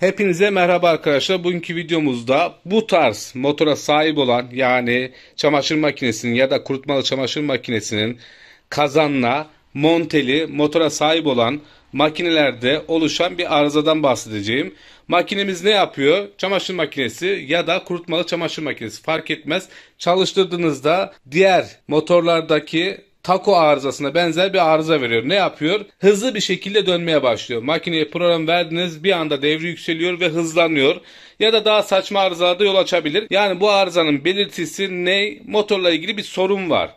Hepinize merhaba arkadaşlar. Bugünkü videomuzda bu tarz motora sahip olan yani çamaşır makinesinin ya da kurutmalı çamaşır makinesinin kazanla monteli motora sahip olan makinelerde oluşan bir arızadan bahsedeceğim. Makinemiz ne yapıyor? Çamaşır makinesi ya da kurutmalı çamaşır makinesi fark etmez. Çalıştırdığınızda diğer motorlardaki tako arızasına benzer bir arıza veriyor. Ne yapıyor? Hızlı bir şekilde dönmeye başlıyor. Makineye program verdiniz bir anda devri yükseliyor ve hızlanıyor. Ya da daha saçma arızalarda yol açabilir. Yani bu arızanın belirtisi ne? Motorla ilgili bir sorun var.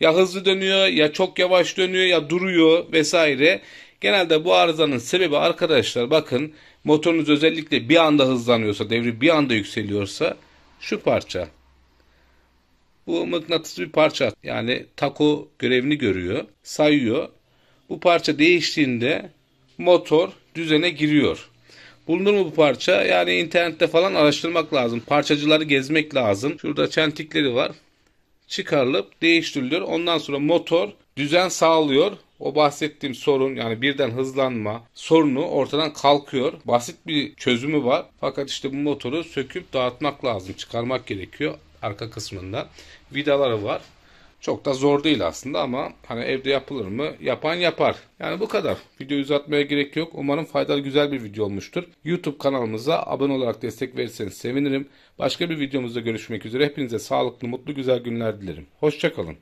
Ya hızlı dönüyor ya çok yavaş dönüyor ya duruyor vesaire. Genelde bu arızanın sebebi arkadaşlar bakın motorunuz özellikle bir anda hızlanıyorsa devri bir anda yükseliyorsa şu parça. Bu mıknatıs bir parça yani tako görevini görüyor sayıyor. Bu parça değiştiğinde motor düzene giriyor. Bulunur mu bu parça? Yani internette falan araştırmak lazım. Parçacıları gezmek lazım. Şurada çentikleri var. Çıkarılıp değiştiriliyor. Ondan sonra motor düzen sağlıyor o bahsettiğim sorun yani birden hızlanma sorunu ortadan kalkıyor. Basit bir çözümü var. Fakat işte bu motoru söküp dağıtmak lazım. Çıkarmak gerekiyor arka kısmında. Vidaları var. Çok da zor değil aslında ama hani evde yapılır mı? Yapan yapar. Yani bu kadar. Videoyu uzatmaya gerek yok. Umarım faydalı güzel bir video olmuştur. YouTube kanalımıza abone olarak destek verirseniz sevinirim. Başka bir videomuzda görüşmek üzere. Hepinize sağlıklı, mutlu, güzel günler dilerim. Hoşçakalın.